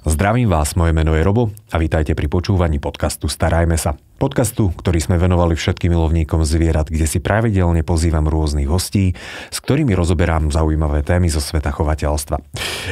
Zdravím vás, moje meno je Robo a vítajte pri počúvaní podcastu Starajme sa. Podcastu, ktorý sme venovali všetkým milovníkom zvierat, kde si pravidelne pozývam rôznych hostí, s ktorými rozoberám zaujímavé témy zo sveta chovateľstva.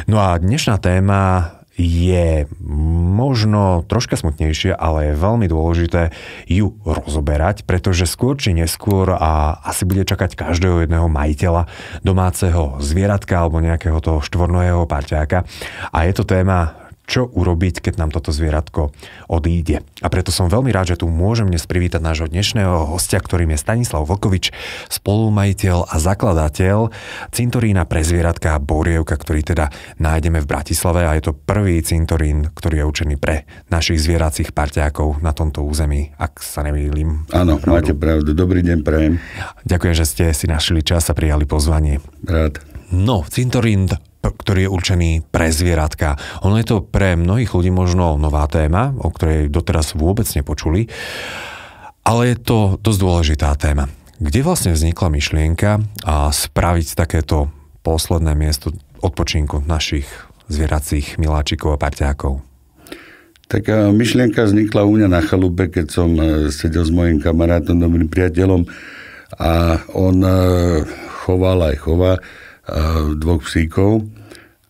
No a dnešná téma je možno troška smutnejšie, ale je veľmi dôležité ju rozoberať, pretože skôr či neskôr a asi bude čakať každého jedného majiteľa domáceho zvieratka alebo nejakého toho štvornového parťáka. A je to téma čo urobiť, keď nám toto zvieratko odíde. A preto som veľmi rád, že tu môžem dnes privítať nášho dnešného hostia, ktorým je Stanislav Vokovič, spolumajiteľ a zakladateľ cintorína pre zvieratka Borievka, ktorý teda nájdeme v Bratislave a je to prvý cintorín, ktorý je určený pre našich zvieracích parťákov na tomto území, ak sa nemýlim. Áno, máte pravdu. Dobrý deň, prajem. Ďakujem, že ste si našli čas a prijali pozvanie. Rád. No, cintorín ktorý je určený pre zvieratka. Ono je to pre mnohých ľudí možno nová téma, o ktorej doteraz vôbec nepočuli, ale je to dosť dôležitá téma. Kde vlastne vznikla myšlienka a spraviť takéto posledné miesto odpočinku našich zvieracích miláčikov a parťákov? Tak e, myšlienka vznikla u mňa na chalupe, keď som e, sedel s mojim kamarátom, dobrým priateľom a on e, choval aj chová dvoch psíkov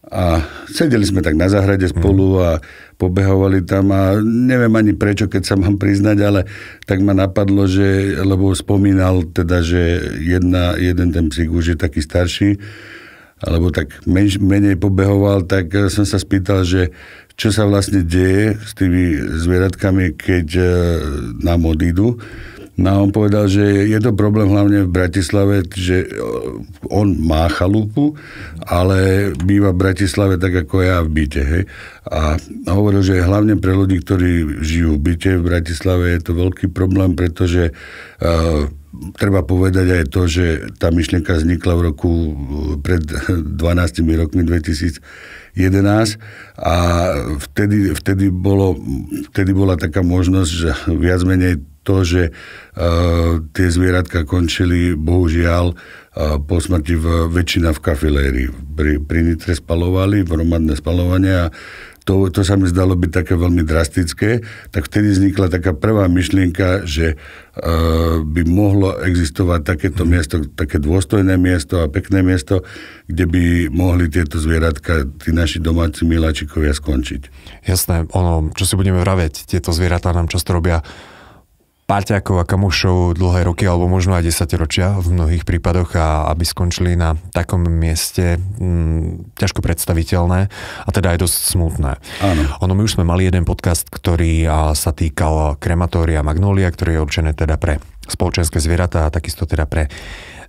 a sedeli sme tak na záhrade spolu mhm. a pobehovali tam a neviem ani prečo, keď sa mám priznať, ale tak ma napadlo, že, lebo spomínal teda, že jedna, jeden ten psík už je taký starší, alebo tak menš, menej pobehoval, tak eh, som sa spýtal, že čo sa vlastne deje s tými zvieratkami, keď eh, nám odídu. No a on povedal, že je to problém hlavne v Bratislave, že e, on má chalupu, ale býva v Bratislave tak ako ja v byte. Hej? A hovoril, že hlavne pre ľudí, ktorí žijú v byte v Bratislave, je to veľký problém, pretože uh, treba povedať aj to, že tá myšlienka vznikla v roku e, pred 12 rokmi 2011 a vtedy, vtedy, bolo, vtedy bola taká možnosť, že viac menej to, že uh, tie zvieratka končili, bohužiaľ, uh, po smrti v, väčšina v kafilérii. Pri, pri Nitre spalovali, v romadné spalovanie a to, to sa mi zdalo byť také veľmi drastické, tak vtedy vznikla taká prvá myšlienka, že uh, by mohlo existovať takéto mhm. miesto, také dôstojné miesto a pekné miesto, kde by mohli tieto zvieratka, tí naši domáci miláčikovia skončiť. Jasné, ono, čo si budeme vraveť, tieto zvieratá nám často robia parťákov a kamošov dlhé roky alebo možno aj desaťročia v mnohých prípadoch a aby skončili na takom mieste m, mm, ťažko predstaviteľné a teda aj dosť smutné. Áno. Ono my už sme mali jeden podcast, ktorý sa týkal krematória Magnolia, ktorý je určené teda pre spoločenské zvieratá a takisto teda pre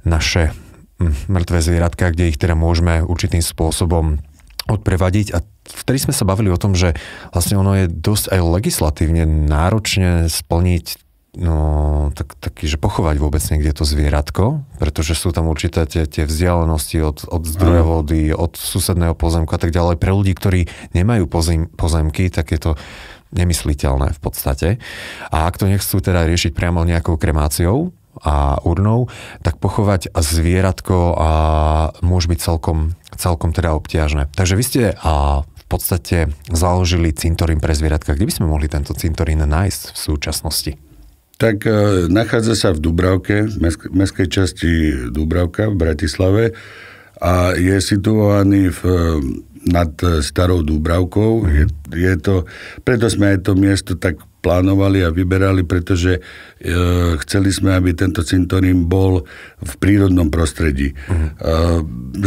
naše hm, mŕtve zvieratka, kde ich teda môžeme určitým spôsobom odprevadiť a vtedy sme sa bavili o tom, že vlastne ono je dosť aj legislatívne náročne splniť no, tak, taký, že pochovať vôbec niekde to zvieratko, pretože sú tam určité tie, tie vzdialenosti od, od zdroja vody, od susedného pozemku a tak ďalej. Pre ľudí, ktorí nemajú pozem, pozemky, tak je to nemysliteľné v podstate. A ak to nechcú teda riešiť priamo nejakou kremáciou a urnou, tak pochovať zvieratko a môže byť celkom, celkom teda obťažné. Takže vy ste a v podstate založili cintorín pre zvieratka. Kde by sme mohli tento cintorín nájsť v súčasnosti? tak e, nachádza sa v Dubravke, v mestskej časti Dubravka v Bratislave a je situovaný v, e, nad Starou Dúbravkou. Mhm. Je, je to, preto sme aj to miesto tak plánovali a vyberali, pretože e, chceli sme, aby tento cintorín bol v prírodnom prostredí. mm E,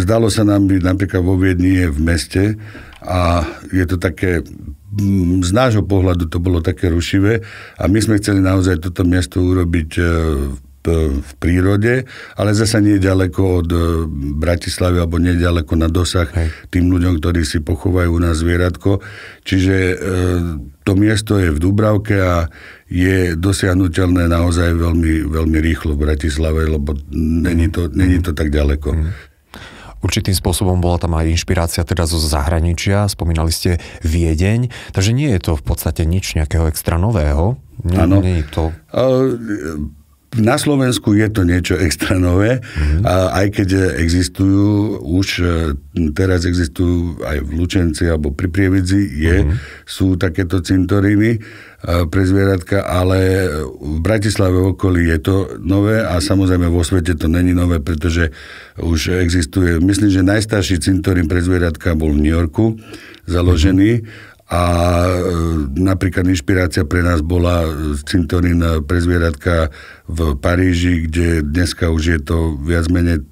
zdalo sa nám že napríklad vo Viedni je v meste a je to také z nášho pohľadu to bolo také rušivé a my sme chceli naozaj toto miesto urobiť e, e, v prírode, ale zase nedaleko od e, Bratislavy alebo nedaleko na dosah Hej. tým ľuďom, ktorí si pochovajú u nás zvieratko. Čiže to miesto je v Dubravke a je dosiahnuteľné naozaj veľmi, veľmi rýchlo v Bratislave, lebo není to, není to tak ďaleko. Mm. Určitým spôsobom bola tam aj inšpirácia teda zo zahraničia, spomínali ste Viedeň, takže nie je to v podstate nič nejakého extra nového. Nie, nie je to... Uh, na Slovensku je to niečo extra nové, mm-hmm. a aj keď existujú, už e, teraz existujú aj v Lučenci alebo pri Prievidzi, je, mm-hmm. sú takéto cintoríny e, pre zvieratka, ale v Bratislave v okolí je to nové a samozrejme vo svete to není nové, pretože už existuje, myslím, že najstarší cintorín pre zvieratka bol v New Yorku založený mm-hmm a e, napríklad inšpirácia pre nás bola e, cintorín e, pre zvieratka v Paríži, kde dneska už je to viac menej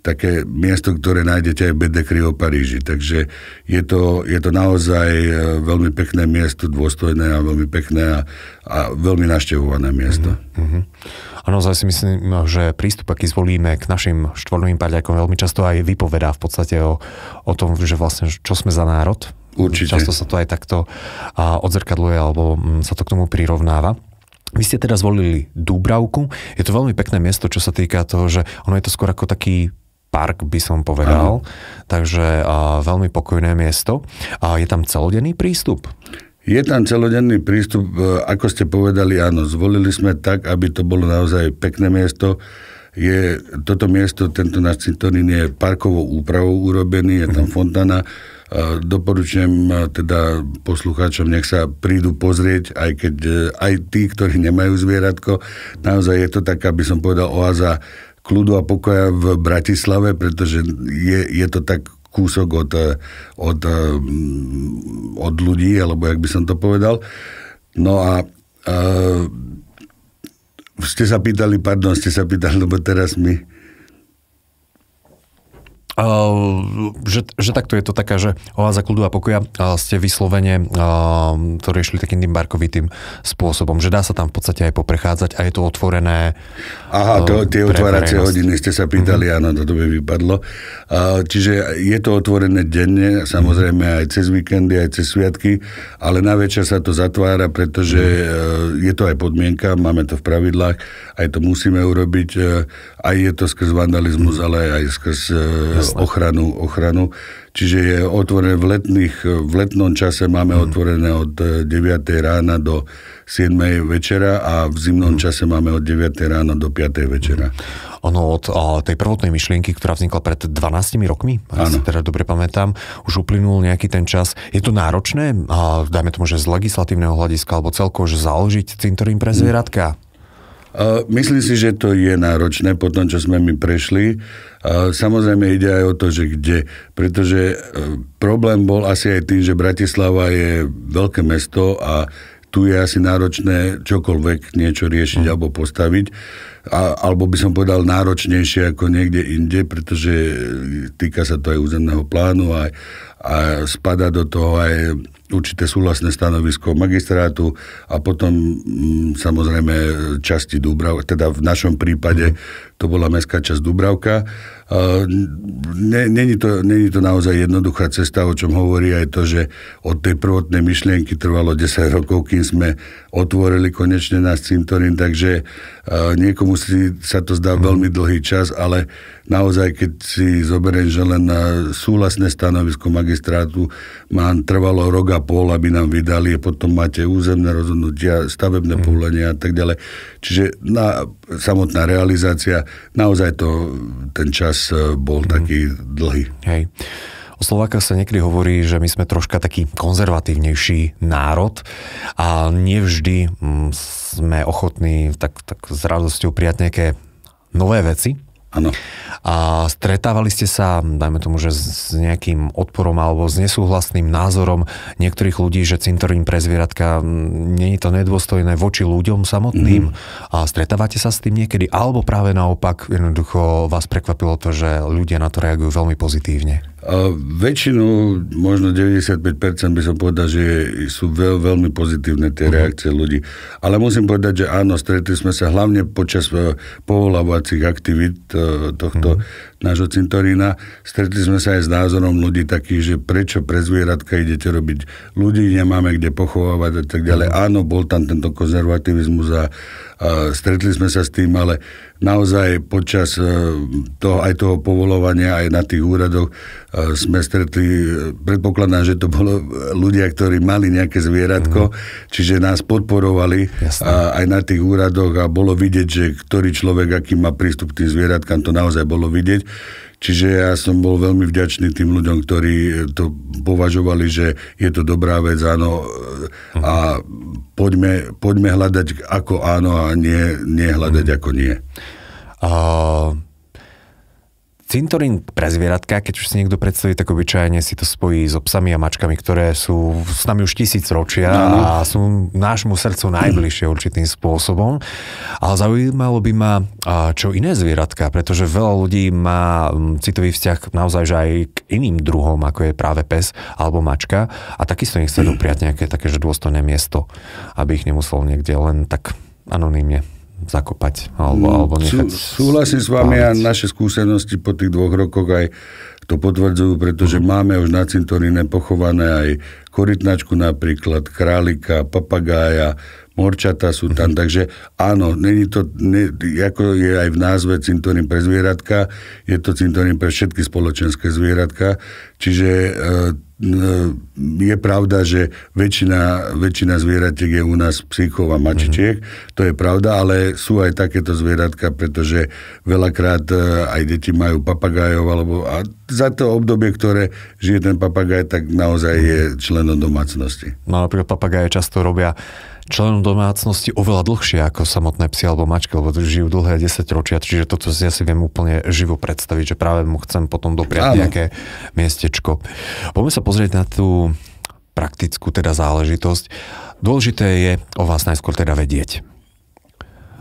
také miesto, ktoré nájdete aj Bedekry o Paríži. Takže je to, je to naozaj veľmi pekné miesto, dôstojné a veľmi pekné a, a veľmi naštevované miesto. Mm-hmm. naozaj si myslím, že prístup, aký zvolíme k našim štvornovým paliakom, veľmi často aj vypovedá v podstate o, o tom, že vlastne čo sme za národ, Určite. Často sa to aj takto odzrkadluje alebo mm, sa to k tomu prirovnáva. Vy ste teda zvolili Dúbravku. Je to veľmi pekné miesto, čo sa týka toho, že ono je to skôr ako taký park, by som povedal. Aj. Takže a, veľmi pokojné miesto. A je tam celodenný prístup? Je tam celodenný prístup, e, ako ste povedali, áno, zvolili sme tak, aby to bolo naozaj pekné miesto. Je toto miesto, tento náš cintorín je parkovou úpravou urobený, je tam mm-hmm. Doporučujem teda poslucháčom, nech sa prídu pozrieť, aj keď e, aj tí, ktorí nemajú zvieratko, naozaj je to taká, aby som povedal, oáza kľudu a pokoja v Bratislave, pretože je, je to tak kúsok od, e, od, e, mm, od ľudí, alebo jak by som to povedal. No a e, ste sa pýtali, pardon, ste sa pýtali, lebo teraz mi že, že takto je to taká, že oáza kľudu a pokoja ste vyslovene to riešili takým tým barkovitým spôsobom, že dá sa tam v podstate aj poprechádzať a je to otvorené. Aha, e, to, tie otváracie hodiny ste sa pýtali, mm-hmm. áno, to by vypadlo. Čiže je to otvorené denne, mhm. samozrejme aj cez víkendy, aj cez sviatky, ale na večer sa to zatvára, pretože mm-hmm. je to aj podmienka, máme to v pravidlách, aj to musíme urobiť, e, aj je to skrz vandalizmus, mm-hmm. ale aj skrz ochranu, ochranu. Čiže je otvorené v, letných, v letnom čase máme mm. otvorené od 9. Eh, rána do 7. večera a v zimnom mm. čase máme od 9. rána do 5. večera. Ono od o, eh, tej prvotnej myšlienky, ktorá vznikla pred 12 rokmi, ak si teda dobre pamätám, už uplynul nejaký ten čas. Je to náročné, a, dajme tomu, že z legislatívneho hľadiska alebo celkovo, že založiť cintorín pre mhm. zvieratka? Mm Myslím si, že to je náročné po tom, čo sme my prešli. Samozrejme ide aj o to, že kde. Pretože e, problém bol asi aj tým, že Bratislava je veľké mesto a tu je asi náročné čokoľvek niečo riešiť mm. alebo postaviť. A, alebo by som povedal náročnejšie ako niekde inde, pretože e, týka sa to aj územného plánu, aj, a spada do toho aj určité súhlasné stanovisko magistrátu a potom mm, samozrejme časti Dubrav, teda v našom prípade mhm. to bola mestská časť Dubravka. Není to, není to naozaj jednoduchá cesta, o čom hovorí aj to, že od tej prvotnej myšlienky trvalo 10 rokov, kým sme otvorili konečne nás cintorín, takže e, niekomu si, sa to zdá mhm. veľmi dlhý čas, ale naozaj, keď si zoberiem, že len e, súhlasné stanovisko magistrátu magistrátu má trvalo rok a pol, aby nám vydali a potom máte územné rozhodnutia, stavebné mm. povolenia a tak ďalej. Čiže na, samotná realizácia, naozaj to, ten čas e, bol mm. taký dlhý. Hej. O Slovákach sa niekedy hovorí, že my sme troška taký konzervatívnejší národ a nevždy mm, sme ochotní tak, tak s radosťou prijať nejaké nové veci, Áno. A stretávali ste sa, dajme tomu, že s nejakým odporom alebo s nesúhlasným názorom niektorých ľudí, že cintorín pre zvieratka nie je to nedôstojné voči ľuďom samotným. Mm-hmm. A stretávate sa s tým niekedy? Alebo práve naopak, jednoducho vás prekvapilo to, že ľudia na to reagujú veľmi pozitívne? A väčšinu, možno 95% by som povedal, že sú veľ, veľmi pozitívne tie uh-huh. reakcie ľudí. Ale musím povedať, že áno, stretli sme sa hlavne počas eh, povolávacích aktivít eh, tohto uh-huh nášho cintorína. Stretli sme sa aj s názorom ľudí takých, že prečo pre zvieratka idete robiť ľudí, nemáme kde pochovávať a tak ďalej. Mhm. Áno, bol tam tento konzervativizmus a, a stretli sme sa s tým, ale naozaj počas e, toho, aj toho povolovania, aj na tých úradoch e, sme stretli, e, predpokladám, že to bolo ľudia, ktorí mali nejaké zvieratko, mm-hmm. čiže nás podporovali a, aj na tých úradoch a bolo vidieť, že ktorý človek, aký má prístup k tým zvieratkám, to naozaj bolo vidieť. Čiže ja som bol veľmi vďačný tým ľuďom, ktorí to považovali, že je to dobrá vec, áno, mhm. a poďme, poďme hľadať ako áno a nie, nie hľadať mhm. ako nie. A cintorín pre zvieratka, keď už si niekto predstaví, tak obyčajne si to spojí so psami a mačkami, ktoré sú s nami už tisíc ročia no, no. a sú nášmu srdcu najbližšie určitým spôsobom. Ale zaujímalo by ma, čo iné zvieratka, pretože veľa ľudí má citový vzťah naozaj že aj k iným druhom, ako je práve pes alebo mačka a takisto nech dopriať nejaké také, dôstojné miesto, aby ich nemusel niekde len tak anonymne zakopať alebo, mm, alebo nechať... Sú, súhlasím s vami a naše skúsenosti po tých dvoch rokoch aj to potvrdzujú, pretože mm. máme už na cintorine pochované aj korytnačku napríklad, králika, papagája, morčata sú tam, mm. takže áno, není to, ne, ako je aj v názve cintorín pre zvieratka, je to cintorín pre všetky spoločenské zvieratka, čiže e, Ehm, je pravda, že väčšina, väčšina zvieratiek je u nás psíkov a mačičiek, mm-hmm. to je pravda, ale sú aj takéto zvieratka, pretože veľakrát eh, aj deti majú papagájov, alebo a za to obdobie, ktoré žije ten papagaj, tak naozaj je mhm. členom domácnosti. No napríklad papagáje často robia členom domácnosti oveľa dlhšie ako samotné psy alebo mačky, lebo žijú dlhé 10 ročia, čiže toto si ja si viem úplne živo predstaviť, že práve mu chcem potom dopriať Áno. nejaké miestečko. Poďme sa pozrieť na tú praktickú teda záležitosť. Dôležité je o vás najskôr teda vedieť.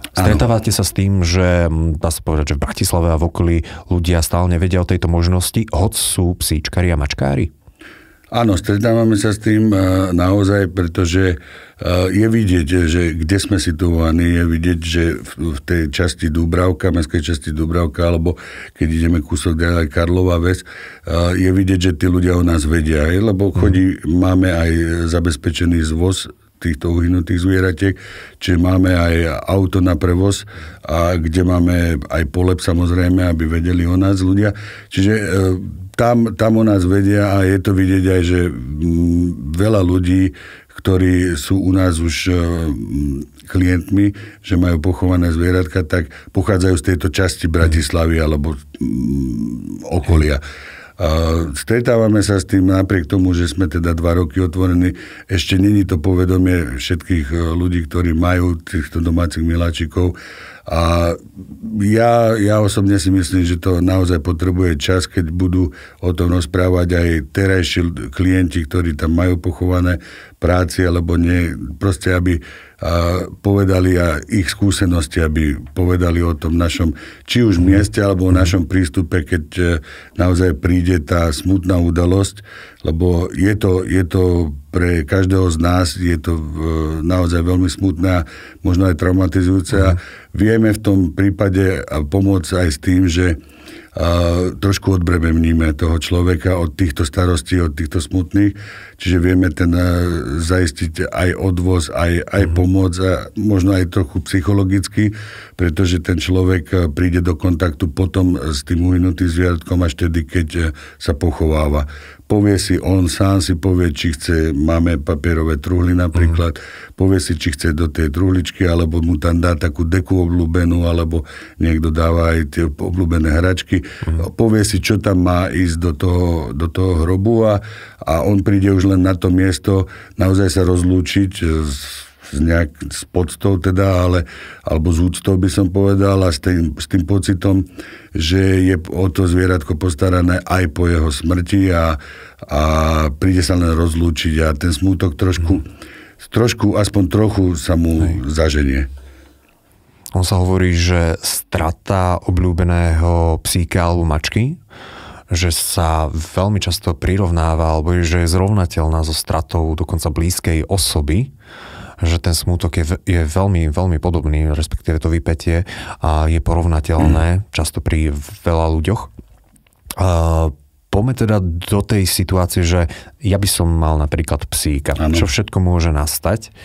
Stretávate sa s tým, že hm, dá sa povedať, že v Bratislave a v okolí ľudia stále nevedia o tejto možnosti, hoď sú psíčkari a mačkári? Áno, stretávame sa s tým e, naozaj, pretože e, je vidieť, že kde sme situovaní, je vidieť, že v tej časti Dúbravka, mestskej časti Dúbravka, alebo keď ideme kúsok ďalej Karlova Ves, e, je vidieť, že tí ľudia o nás vedia, lebo chodí, mhm. máme aj zabezpečený zvoz týchto uhynutých zvieratiek, čiže máme aj auto na prevoz a kde máme aj polep samozrejme, aby vedeli o nás ľudia. Čiže e, tam, tam o nás vedia a je to vidieť aj, že mm, veľa ľudí, ktorí sú u nás už e, mm, klientmi, že majú pochované zvieratka, tak pochádzajú z tejto časti Bratislavy alebo mm, okolia. Hej. Stretávame sa s tým napriek tomu, že sme teda dva roky otvorení. Ešte není to povedomie všetkých e, ľudí, ktorí majú týchto domácich miláčikov a ja, ja osobne si myslím, že to naozaj potrebuje čas, keď budú o tom rozprávať aj terajší klienti, ktorí tam majú pochované práci, alebo nie, proste aby a povedali a ich skúsenosti, aby povedali o tom našom, či už mieste, alebo o mhm. našom prístupe, keď e, naozaj príde tá smutná udalosť, lebo je to, je to pre každého z nás, je to e, naozaj veľmi smutné a možno aj traumatizujúce a mhm. vieme v tom prípade pomôcť aj s tým, že a e, trošku odbremeníme toho človeka od týchto starostí, od týchto smutných, čiže vieme ten a, e, zaistiť aj odvoz, aj, aj mm. pomoc a možno aj trochu psychologicky, pretože ten človek príde do kontaktu potom s tým uvinutým zvieratkom až tedy, keď sa pochováva povie si on sám, si povie, či chce, máme papierové truhly napríklad, mm. povie si, či chce do tej truhličky, alebo mu tam dá takú deku obľúbenú, alebo niekto dáva aj tie obľúbené hračky, mm. povie si, čo tam má ísť do toho, do toho hrobu a, a on príde už len na to miesto naozaj sa rozlúčiť s s, nejak, s podstou teda, ale, alebo s úctou by som povedal a s tým, s tým pocitom, že je o to zvieratko postarané aj po jeho smrti a, a príde sa len rozlúčiť a ten smútok trošku, mm. trošku aspoň trochu sa mu Hej. zaženie. On sa hovorí, že strata obľúbeného psíka alebo mačky že sa veľmi často prirovnáva alebo že je zrovnateľná so stratou dokonca blízkej osoby že ten smútok je, je veľmi, veľmi podobný, respektíve to vypetie a je porovnateľné mm. často pri veľa ľuďoch. Uh, poďme teda do tej situácie, že ja by som mal napríklad psíka, ano. čo všetko môže nastať,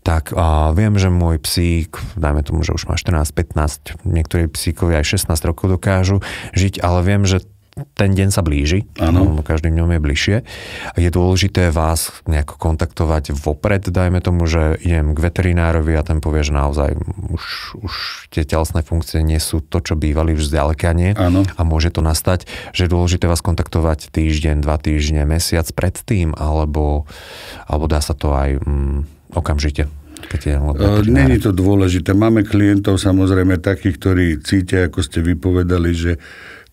tak a viem, že môj psík, dajme tomu, že už má 14, 15, niektorí psíkovi aj 16 rokov dokážu žiť, ale viem, že ten deň sa blíži, ano. každým dňom je bližšie. Je dôležité vás nejako kontaktovať vopred, dajme tomu, že idem k veterinárovi a ten povie, že naozaj už, už tie telesné funkcie nie sú to, čo bývali už zďaleka nie ano. a môže to nastať, že je dôležité vás kontaktovať týždeň, dva týždne, mesiac predtým, alebo, alebo dá sa to aj mm, okamžite e, Není to dôležité. Máme klientov samozrejme takých, ktorí cítia, ako ste vypovedali, že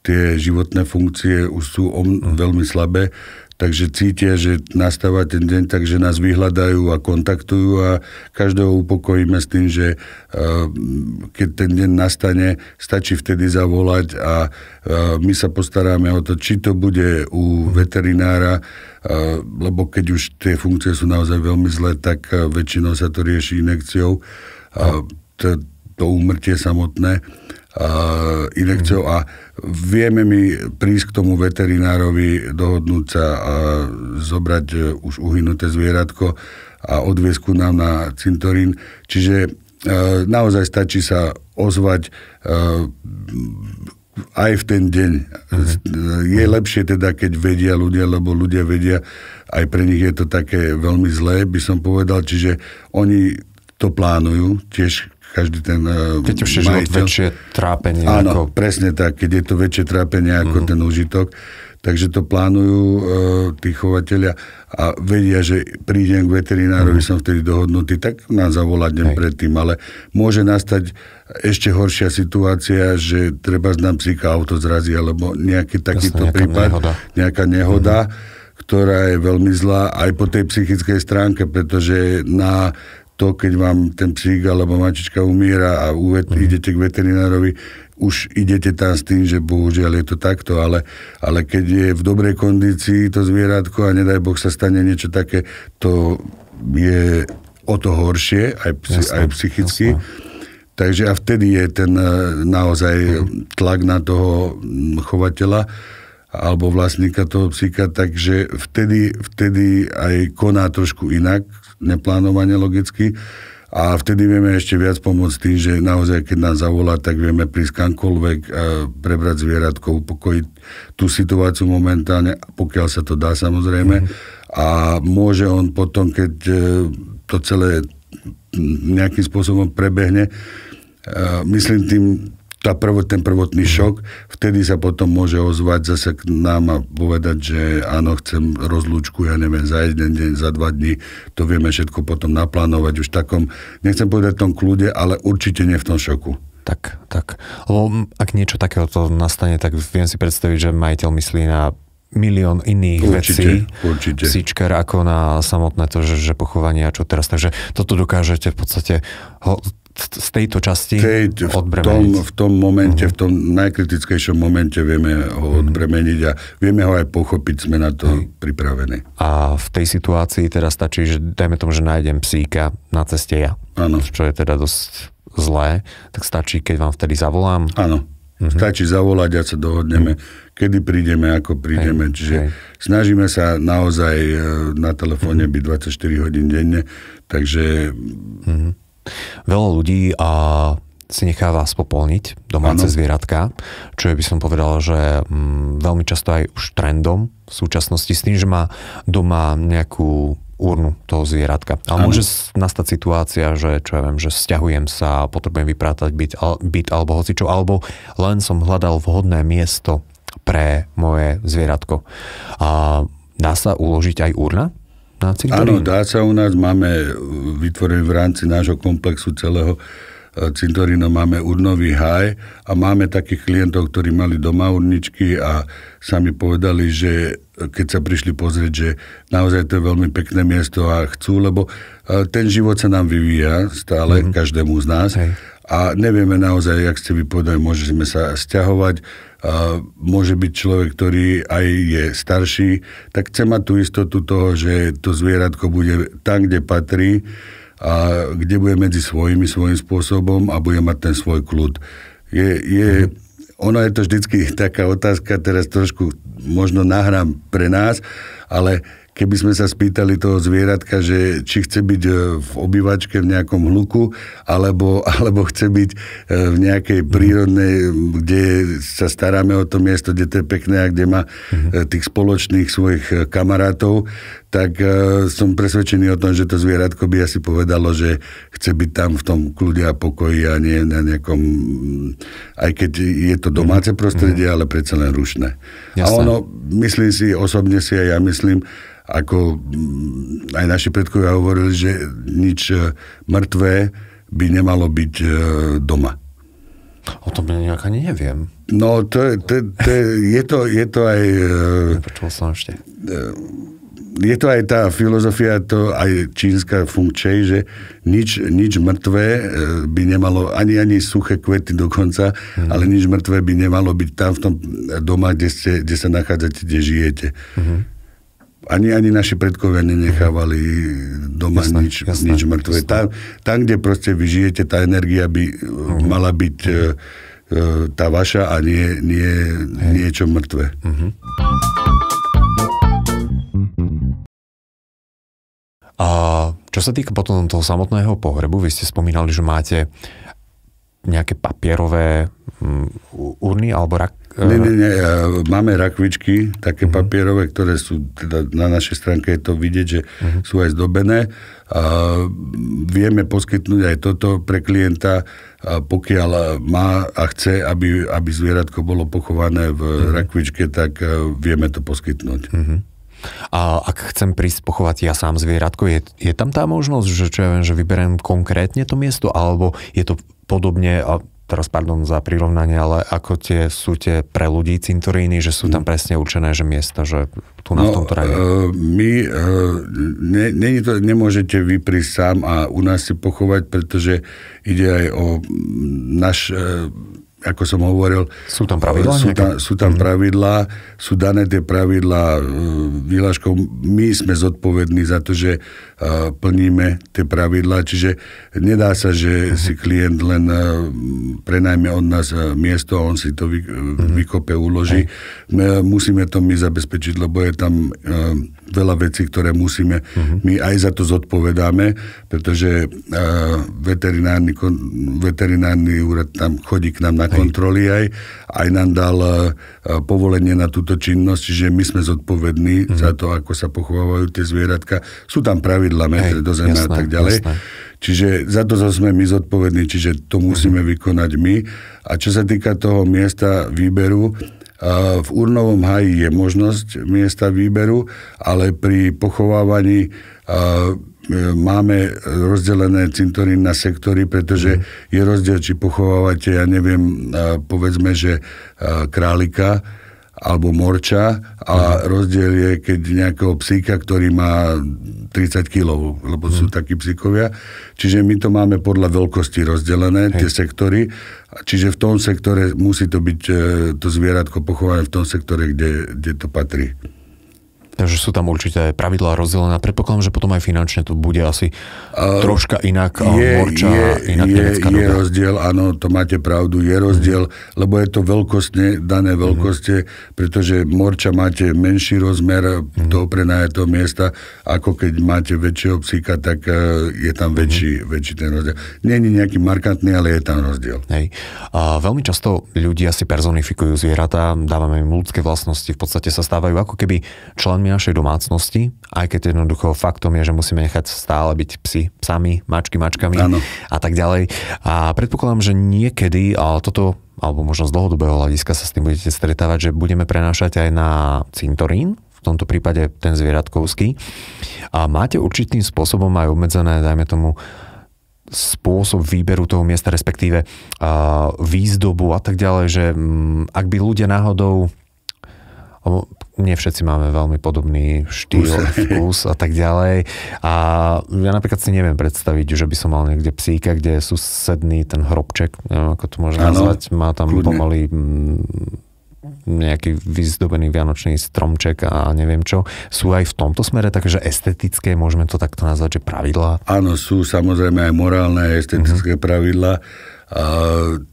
tie životné funkcie už sú veľmi slabé, takže cítia, že nastáva ten deň, takže nás vyhľadajú a kontaktujú a každého upokojíme s tým, že e, keď ten deň nastane, stačí vtedy zavolať a e, my sa postaráme o to, či to bude u veterinára, e, lebo keď už tie funkcie sú naozaj veľmi zlé, tak väčšinou sa to rieši inekciou a to, to úmrtie samotné. Eh, inekciou a vieme mi prísť k tomu veterinárovi, dohodnúť sa a zobrať eh, už uhynuté zvieratko a odviesť ku nám na cintorín. Čiže eh, naozaj stačí sa ozvať aj v ten deň. mm Je lepšie teda, keď vedia ľudia, lebo ľudia vedia, aj pre nich je to také veľmi zlé, by som povedal, čiže oni to plánujú, tiež každý ten eh, Keď už je život väčšie trápenie. Áno, ako... presne tak, keď je to väčšie trápenie ako mm-hmm. ten užitok. Takže to plánujú uh, tí chovateľia a vedia, že prídem k veterinárovi, mm-hmm. som vtedy dohodnutý, tak na zavolať deň predtým. Ale môže nastať ešte horšia situácia, že treba nám psíka auto zrazí, alebo nejaký takýto Jasne, nejaká prípad, nehoda. nejaká nehoda. Mm-hmm ktorá je veľmi zlá aj po tej psychickej stránke, pretože na to, keď vám ten psík alebo mačička umiera a uved, mm. idete k veterinárovi, už idete tam s tým, že bohužiaľ je to takto, ale, ale keď je v dobrej kondícii to zvieratko a nedaj Boh sa stane niečo také, to je o to horšie, aj, psi, jasne, aj psychicky. Jasne. Takže a vtedy je ten e, naozaj mhm. tlak na toho chovateľa alebo vlastníka toho psíka, takže vtedy, vtedy aj koná trošku inak neplánovane logicky. A vtedy vieme ešte viac pomôcť tým, že naozaj, keď nás zavolá, tak vieme prísť kamkoľvek, e, prebrať zvieratko, upokojiť tú situáciu momentálne, pokiaľ sa to dá samozrejme. Mm. A môže on potom, keď e, to celé nejakým spôsobom prebehne, e, myslím tým tá prvot, ten prvotný mhm. šok, vtedy sa potom môže ozvať zase k nám a povedať, že áno, chcem rozlúčku, ja neviem, za jeden deň, za dva dní, to vieme všetko potom naplánovať už takom, nechcem povedať tom kľude, ale určite nie v tom šoku. Tak, tak. Lebo ak niečo takéhoto nastane, tak viem si predstaviť, že majiteľ myslí na milión iných určite, vecí. Určite. určite. ako na samotné to, že, že pochovanie a čo teraz. Takže toto dokážete v podstate ho, z tejto časti Tej, v tom, v tom momente, mm. v tom najkritickejšom momente vieme ho mhm. odbremeniť a vieme ho aj pochopiť, sme na to mm. pripravení. A v tej situácii teda stačí, že dajme tomu, že nájdem psíka na ceste ja. ano. Čo je teda dosť zlé, tak stačí, keď vám vtedy zavolám. Áno. Mm-hmm. Stačí zavolať a sa dohodneme, mhm. kedy prídeme, ako prídeme. Hej, Čiže hej. snažíme sa naozaj e, na telefóne mm-hmm. byť 24 hodín denne, takže mm-hmm Veľa ľudí a si necháva spopolniť domáce zvieratka, čo je by som povedal, že mm, veľmi často aj už trendom v súčasnosti s tým, že má doma nejakú urnu toho zvieratka. A ano. môže nastať situácia, že čo ja viem, že stiahujem sa, a potrebujem vyprátať byt, al, byt alebo hocičo, alebo len som hľadal vhodné miesto pre moje zvieratko. A dá sa uložiť aj urna Dá Áno, dá sa u nás. Máme e, vytvorený v rámci nášho komplexu celého e, cintorína máme urnový haj a máme takých klientov, ktorí mali doma urničky a sami povedali, že e, keď sa prišli pozrieť, že naozaj to je veľmi pekné miesto a chcú, lebo ten život sa nám vyvíja stále, mm-hmm. každému z nás. Hej. A nevieme naozaj, jak ste vypovedali, môžeme sa sťahovať, môže byť človek, ktorý aj je starší, tak chce mať tú istotu toho, že to zvieratko bude tam, kde patrí a kde bude medzi svojimi svojím spôsobom a bude mať ten svoj kľud. Je, je, ono je to vždycky taká otázka, teraz trošku možno nahrám pre nás, ale keby sme sa spýtali toho zvieratka, že či chce byť e, v obývačke v nejakom hluku, alebo, alebo chce byť e, v nejakej prírodnej, kde sa staráme o to miesto, kde to je pekné a kde má e, tých spoločných svojich kamarátov, tak uh, som presvedčený o tom, že to zvieratko by asi povedalo, že chce byť tam v tom kľude a pokoji a nie na nejakom, mm, aj keď je to domáce mhm. prostredie, mm. ale predsa len rušné. Jasne. A ono, myslím si, osobne si aj ja myslím, ako mm, aj naši predkovia hovorili, že nič e, mŕtvé by nemalo byť e, doma. O tom nejak ani neviem. No, to, to, to, je, to, je to aj... Nepočul som ešte je to aj tá filozofia, to aj čínska funkčej, že nič, nič mŕtvé e, by nemalo, ani, ani suché kvety dokonca, mm. ale nič mŕtvé by nemalo byť tam v tom doma, kde, ste, kde sa nachádzate, kde žijete. Mm. Ani, ani naši predkovia nenechávali doma jasné, nič, jasné, nič mŕtvé. Tam, tam, kde proste vy žijete, tá energia by mm. mala byť mm. tá vaša a nie, nie niečo mŕtvé. Mm-hmm. A čo sa týka potom toho samotného pohrebu, vy ste spomínali, že máte nejaké papierové mm, urny alebo rak... Nie, nie, eh, nie. Máme rakvičky, také uh-huh. papierové, ktoré sú, teda na našej stránke je to vidieť, že uh-huh. sú aj zdobené. A vieme poskytnúť aj toto pre klienta, pokiaľ má a chce, aby, aby zvieratko bolo pochované v uh-huh. rakvičke, tak eh, vieme to poskytnúť. Uh-huh. A ak chcem prísť pochovať ja sám zvieratko, je, je tam tá možnosť, že, čo ja viem, že vyberiem konkrétne to miesto, alebo je to podobne, a teraz pardon za prirovnanie, ale ako tie sú tie pre ľudí cintoríny, že sú tam mm. presne určené, že miesta, že tu na no, v tomto raje? E, my, e, ne, ne, to, nemôžete vy prísť sám a u nás si pochovať, pretože ide aj o náš e, ako som hovoril... Sú tam pravidlá? Sú, tam, sú tam mm. pravidlá, sú dané tie pravidlá e, vyhláškou. My sme zodpovední za to, že e, plníme tie pravidlá, čiže nedá sa, že mm. si klient len e, prenajme od nás miesto a on si to vy, mm. vykope, uloží. Mm. Musíme to my zabezpečiť, lebo je tam veľa vecí, ktoré musíme. Uh-huh. My aj za to zodpovedáme, pretože uh, veterinárny, kon, veterinárny úrad tam chodí k nám na kontroly aj, aj nám dal uh, povolenie na túto činnosť, že my sme zodpovední uh-huh. za to, ako sa pochovávajú tie zvieratka. Sú tam pravidla, metre do zeme a tak ďalej. Jasné. Čiže za to sme my zodpovední, čiže to musíme uh-huh. vykonať my. A čo sa týka toho miesta výberu, v urnovom haji je možnosť miesta výberu, ale pri pochovávaní e, máme rozdelené cintorín na sektory, pretože mm. je rozdiel, či pochovávate, ja neviem, povedzme, že králika, alebo morča a mhm. rozdiel je, keď nejakého psíka, ktorý má 30 kg, lebo mm. sú mhm. takí psíkovia. Čiže my to máme podľa veľkosti rozdelené, hey. tie sektory. Čiže v tom sektore musí to byť e, to zvieratko pochované v tom sektore, kde, kde to patrí. Takže sú tam určité pravidlá rozdelené predpokladám, že potom aj finančne to bude asi uh, troška inak je, morča, je, inak je, je rozdiel, áno, to máte pravdu, je rozdiel, mm. lebo je to veľkostne, dané mhm. veľkosti, mm. pretože morča máte menší rozmer mm. toho prenajatého miesta, ako keď máte väčšieho psíka, tak e, je tam mhm. väčší, mm. väčší ten rozdiel. Nie je nejaký markantný, ale je tam rozdiel. Hej. A veľmi často ľudia si personifikujú zvieratá, dávame im ľudské vlastnosti, v podstate sa stávajú ako keby členmi problémy našej domácnosti, aj keď jednoducho faktom je, že musíme nechať stále byť psi psami, mačky mačkami ano. a tak ďalej. A predpokladám, že niekedy ale toto alebo možno z dlhodobého hľadiska sa s tým budete stretávať, že budeme prenášať aj na cintorín, v tomto prípade ten zvieratkovský. A máte určitým spôsobom aj obmedzené, dajme tomu, spôsob výberu toho miesta, respektíve výzdobu a tak ďalej, že mm, ak by ľudia náhodou nie všetci máme veľmi podobný štýl, vkus a tak ďalej. A ja napríklad si neviem predstaviť, že by som mal niekde psíka, kde je susedný ten hrobček, neviem, ako to môžem ano, nazvať, má tam kľudne. pomaly mm, nejaký vyzdobený vianočný stromček a neviem čo. Sú aj v tomto smere takže estetické, môžeme to takto nazvať, že pravidlá? Áno, sú samozrejme aj morálne estetické mm-hmm. pravidlá a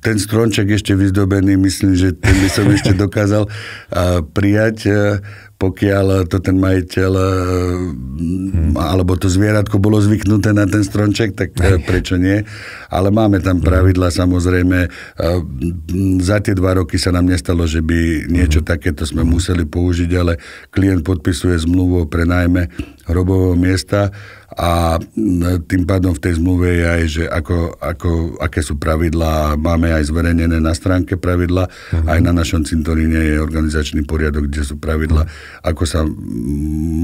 ten stronček ešte vyzdobený, myslím, že ten by som ešte dokázal prijať pokiaľ to ten majiteľ hmm. alebo to zvieratko bolo zvyknuté na ten stronček, tak Aj. Eh, prečo nie? Ale máme tam hm. pravidla samozrejme. Eh, za tie dva roky sa nám nestalo, že by niečo hmm. takéto sme hm. museli použiť, ale klient podpisuje zmluvu pre najmä hrobového miesta a tým pádom v tej zmluve je aj, že ako, ako, aké sú pravidlá, máme aj zverejnené na stránke pravidla, uh-huh. aj na našom cintoríne je organizačný poriadok, kde sú pravidla, uh-huh ako sa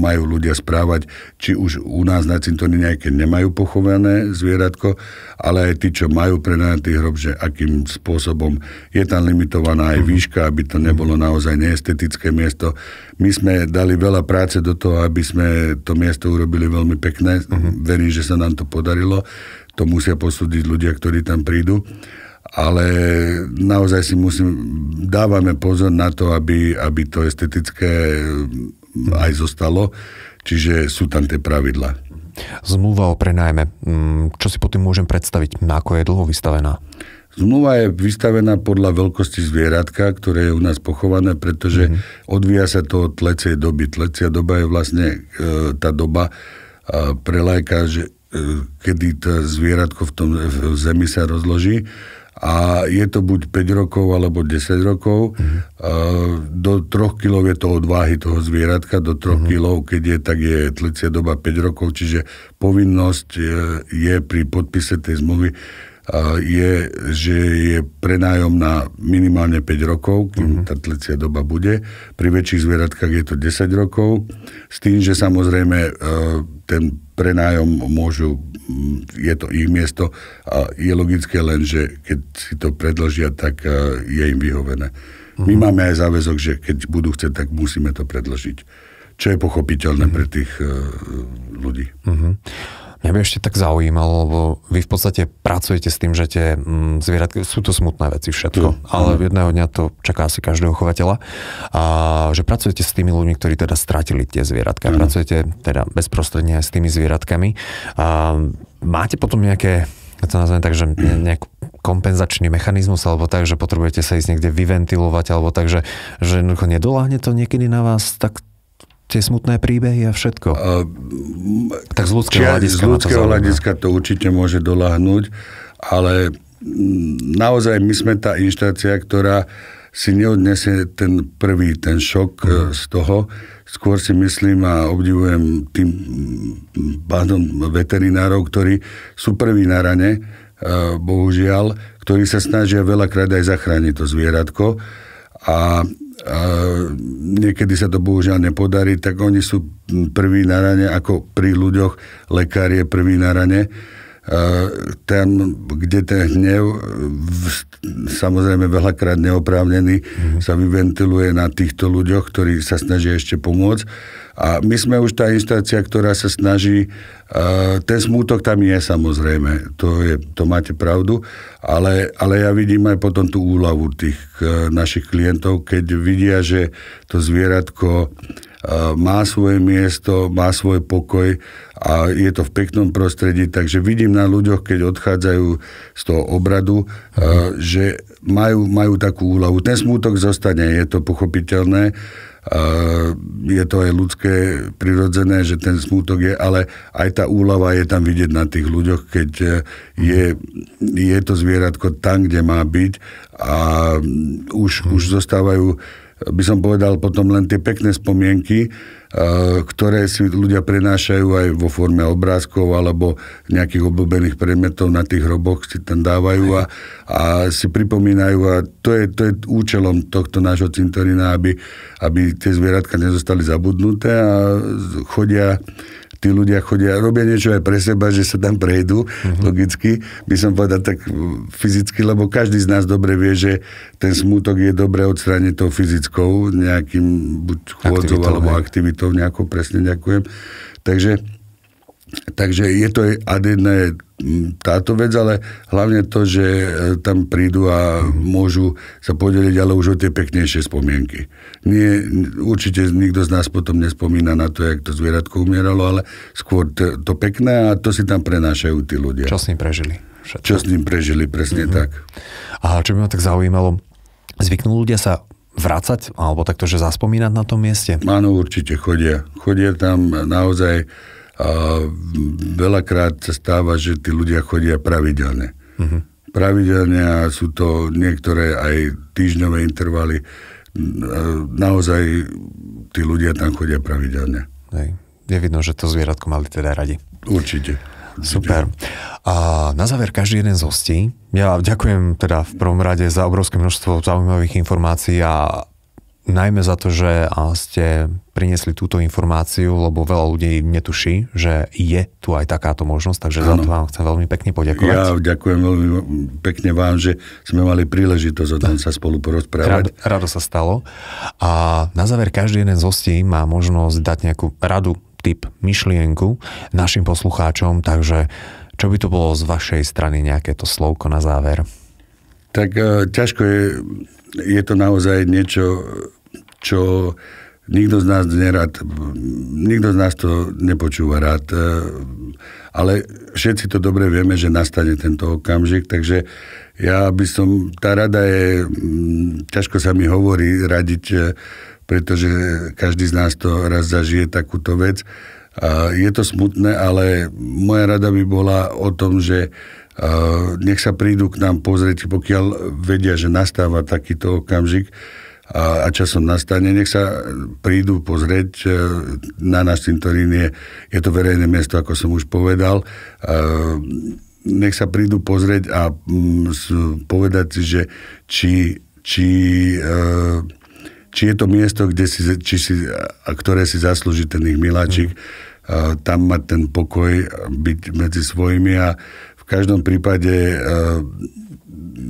majú ľudia správať, či už u nás na cintoni nejaké nemajú pochované zvieratko, ale aj tí, čo majú prenajatý hrob, že akým spôsobom je tam limitovaná aj mhm. výška, aby to nebolo mhm. naozaj neestetické miesto. My sme dali veľa práce do toho, aby sme to miesto urobili veľmi pekné. Uh-huh. Verím, že sa nám to podarilo. To musia posúdiť ľudia, ktorí tam prídu ale naozaj si musím, dávame pozor na to, aby, aby to estetické eh, aj zostalo, čiže sú tam tie pravidla. Zmluva o prenajme, mm, čo si tým môžem predstaviť, na ako je dlho vystavená? Zmluva je vystavená podľa veľkosti zvieratka, ktoré je u nás pochované, pretože mm-hmm. odvíja sa to od tlecej doby. Tlecia doba je vlastne e, tá doba e, lajka, že, e, kedy to zvieratko v, tom, v zemi sa rozloží a je to buď 5 rokov alebo 10 rokov. Mm-hmm. Uh, do 3 kg je to odváhy toho zvieratka, do 3 mm-hmm. kg, keď je, tak je tlecia doba 5 rokov, čiže povinnosť e, je pri podpise tej zmluvy je, že je prenájom na minimálne 5 rokov, kým mm-hmm. tá tlecia doba bude. Pri väčších zvieratkách je to 10 rokov, s tým, že samozrejme e, ten prenájom môžu, mm, je to ich miesto a je logické len, že keď si to predložia, tak e, je im vyhovené. Mm-hmm. My mhm. máme aj záväzok, že keď budú chcieť, tak musíme to predložiť. Čo je pochopiteľné mm-hmm. pre tých e, ľudí. Mm-hmm. Mňa by ešte tak zaujímalo, lebo vy v podstate pracujete s tým, že tie mm, zvieratky, sú to smutné veci všetko, mm. ale mm. jedného dňa to čaká asi každého chovateľa, a že pracujete s tými ľuďmi, ktorí teda stratili tie zvieratka. Mm. Pracujete teda bezprostredne aj s tými zvieratkami. A máte potom nejaké ja to nazvem tak, že nejaký kompenzačný mechanizmus, alebo tak, že potrebujete sa ísť niekde vyventilovať, alebo tak, že, že jednoducho nedoláhne to niekedy na vás tak tie smutné príbehy a všetko. A, tak z ľudského čia, hľadiska. Z ľudského to hľadiska to určite môže doláhnuť, ale naozaj my sme tá inštácia, ktorá si neodnesie ten prvý, ten šok mm. z toho. Skôr si myslím a obdivujem tým pádom veterinárov, ktorí sú prví na rane, e, bohužiaľ, ktorí sa snažia veľakrát aj zachrániť to zvieratko. A a niekedy sa to bohužiaľ nepodarí, tak oni sú prví na rane, ako pri ľuďoch lekár je prvý na rane. Tam, kde ten hnev, samozrejme veľakrát neoprávnený, mm-hmm. sa vyventiluje na týchto ľuďoch, ktorí sa snažia ešte pomôcť a my sme už tá inštácia, ktorá sa snaží, e, ten smútok tam je samozrejme, to, je, to máte pravdu, ale, ale ja vidím aj potom tú úľavu tých e, našich klientov, keď vidia, že to zvieratko e, má svoje miesto, má svoj pokoj a je to v peknom prostredí, takže vidím na ľuďoch, keď odchádzajú z toho obradu, mhm. že majú, majú takú úľavu. Ten smútok zostane, je to pochopiteľné, je to aj ľudské, prirodzené, že ten smútok je, ale aj tá úlava je tam vidieť na tých ľuďoch, keď e, je, je to zvieratko tam, kde má byť a už, mm. už mhm. zostávajú by som povedal potom len tie pekné spomienky, eh, ktoré si ľudia prenášajú aj vo forme obrázkov alebo nejakých obľúbených predmetov na tých hroboch si tam dávajú a, a si pripomínajú a to je, to je účelom tohto nášho cintorina, aby, aby tie zvieratka nezostali zabudnuté a chodia tí ľudia chodia, robia niečo aj pre seba, že sa tam prejdú, mm-hmm. logicky, by som povedal tak fyzicky, lebo každý z nás dobre vie, že ten smútok je dobre odstrániť tou fyzickou, nejakým buď chôdzou alebo aktivitou, nejakou presne ďakujem. Takže Takže je to adidné táto vec, ale hlavne to, že e, tam prídu a môžu sa podeliť, ale už o tie peknejšie spomienky. Nie, určite nikto z nás potom nespomína na to, jak to zvieratko umieralo, ale skôr to, to pekné a to si tam prenášajú tí ľudia. Čo s ním prežili. Všetko. Čo s ním prežili, presne mm-hmm. tak. A čo by ma tak zaujímalo, zvyknú ľudia sa vrácať, alebo takto, že zaspomínať na tom mieste? Áno, určite chodia. Chodia tam naozaj a veľakrát sa stáva, že tí ľudia chodia pravidelne. Uh-huh. Pravidelne a sú to niektoré aj týždňové intervaly. Naozaj tí ľudia tam chodia pravidelne. Hej. Je vidno, že to zvieratko mali teda radi. Určite. Super. A na záver každý jeden z hostí. Ja ďakujem teda v prvom rade za obrovské množstvo zaujímavých informácií a najmä za to, že ste priniesli túto informáciu, lebo veľa ľudí netuší, že je tu aj takáto možnosť, takže ano. za to vám chcem veľmi pekne poďakovať. Ja ďakujem veľmi pekne vám, že sme mali príležitosť o tom sa spolu porozprávať. Rado, rado sa stalo. A na záver každý jeden z hostí má možnosť dať nejakú radu, typ, myšlienku našim poslucháčom, takže čo by to bolo z vašej strany nejaké to slovko na záver? Tak e, ťažko je, je to naozaj niečo čo nikto z nás nerad, nikto z nás to nepočúva rád, e, ale všetci to dobre vieme, že nastane tento okamžik, takže ja by som, tá rada je, mm, ťažko sa mi hovorí radiť, e, pretože každý z nás to raz zažije takúto vec. Je to smutné, ale moja rada by bola o tom, že e, nech sa prídu k nám pozrieť, pokiaľ vedia, že nastáva takýto okamžik, a, a časom nastane. Nech sa e, prídu pozrieť e, na náš cintorín. Je, je to verejné miesto, ako som už povedal. E, nech sa prídu pozrieť a mm, povedať si, že či, či či je to miesto, kde si, či si, a ktoré si zaslúži ten ich miláčik, mm. tam mať ten pokoj, byť medzi svojimi a v každom prípade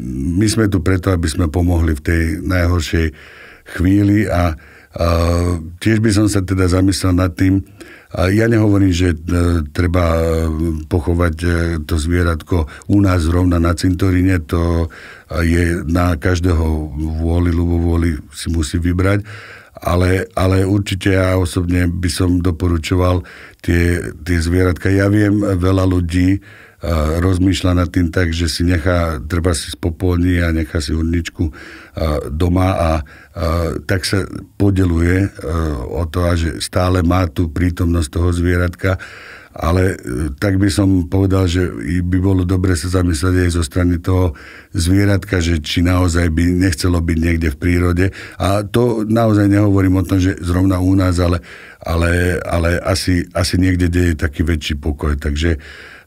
my sme tu preto, aby sme pomohli v tej najhoršej chvíli a, a tiež by som sa teda zamyslel nad tým, a ja nehovorím, že e, treba e, pochovať e, to zvieratko u nás rovna na cintoríne, to je na každého vôli, vôli si musí vybrať, ale, ale určite ja osobne by som doporučoval tie, tie zvieratka. Ja viem, veľa ľudí rozmýšľa nad tým tak, že si nechá, treba si spopolní a nechá si urničku doma a tak sa podeluje e, o to, že stále má tú prítomnosť toho zvieratka ale e, tak by som povedal, že by bolo dobre sa zamyslieť aj zo strany toho zvieratka, že či naozaj by nechcelo byť niekde v prírode. A to naozaj nehovorím o tom, že zrovna u nás, ale, ale, ale asi, asi niekde deje taký väčší pokoj. Takže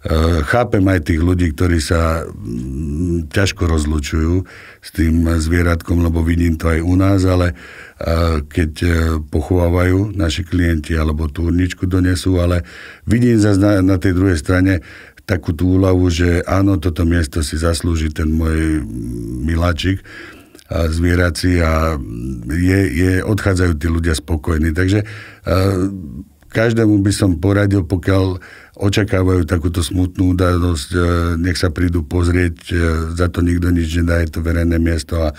Eh, chápem aj tých ľudí, ktorí sa mm, ťažko rozlučujú s tým zvieratkom, lebo vidím to aj u nás, ale eh, keď eh, pochovávajú naši klienti alebo tú urničku donesú, ale vidím zase na, na tej druhej strane takú tú úľavu, že áno, toto miesto si zaslúži ten môj mm, miláčik, a zvierací a mm, je, je, odchádzajú tí ľudia spokojní. Takže Každému by som poradil, pokiaľ očakávajú takúto smutnú udalosť, e, nech sa prídu pozrieť, e, za to nikto nič nedá, je to verejné miesto a,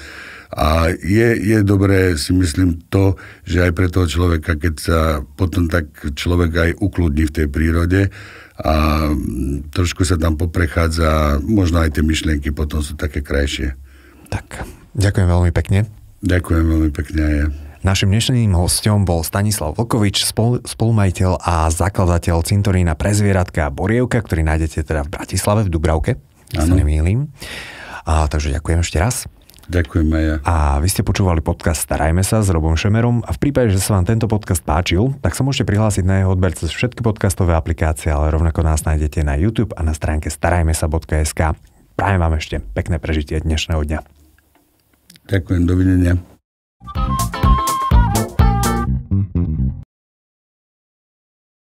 a je, je dobré si myslím to, že aj pre toho človeka, keď sa potom tak človek aj ukludní v tej prírode a mm, trošku sa tam poprechádza, možno aj tie myšlienky potom sú také krajšie. Tak, ďakujem veľmi pekne. Ďakujem veľmi pekne aj ja. Našim dnešným hostom bol Stanislav Vlkovič, spol- spolumajiteľ a zakladateľ cintorína pre zvieratka a Borievka, ktorý nájdete teda v Bratislave, v Dubravke, sa nemýlim. A, takže ďakujem ešte raz. Ďakujem aj ja. A vy ste počúvali podcast Starajme sa s Robom Šemerom a v prípade, že sa vám tento podcast páčil, tak sa môžete prihlásiť na jeho odber cez všetky podcastové aplikácie, ale rovnako nás nájdete na YouTube a na stránke starajmesa.sk. Prajem vám ešte pekné prežitie dnešného dňa. Ďakujem, dovidenia. thank you